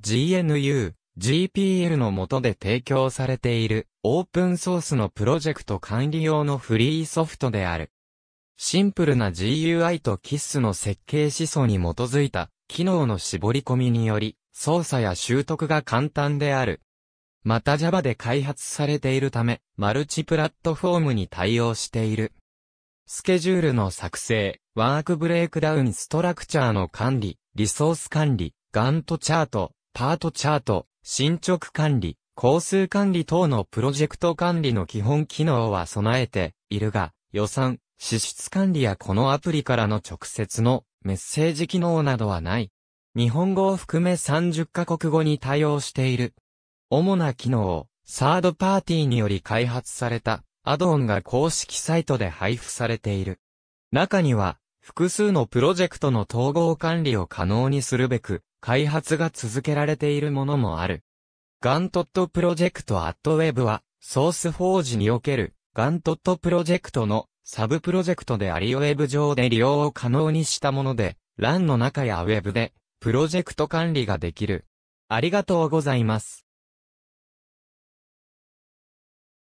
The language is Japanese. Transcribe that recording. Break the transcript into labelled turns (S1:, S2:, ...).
S1: GNU、GPL の下で提供されているオープンソースのプロジェクト管理用のフリーソフトである。シンプルな GUI と KISS の設計思想に基づいた機能の絞り込みにより操作や習得が簡単である。また Java で開発されているため、マルチプラットフォームに対応している。スケジュールの作成、ワークブレイクダウンストラクチャーの管理、リソース管理、ガントチャート、パートチャート、進捗管理、工数管理等のプロジェクト管理の基本機能は備えているが、予算、支出管理やこのアプリからの直接のメッセージ機能などはない。日本語を含め30カ国語に対応している。主な機能をサードパーティーにより開発されたアドオンが公式サイトで配布されている。中には複数のプロジェクトの統合管理を可能にするべく開発が続けられているものもある。ガントットプロジェクトアットウェブは、ソースフォージにおける、ガントットプロジェクトのサブプロジェクトでありウェブ上で利用を可能にしたもので、LAN の中やウェブで、プロジェクト管理ができる。ありがとうございます。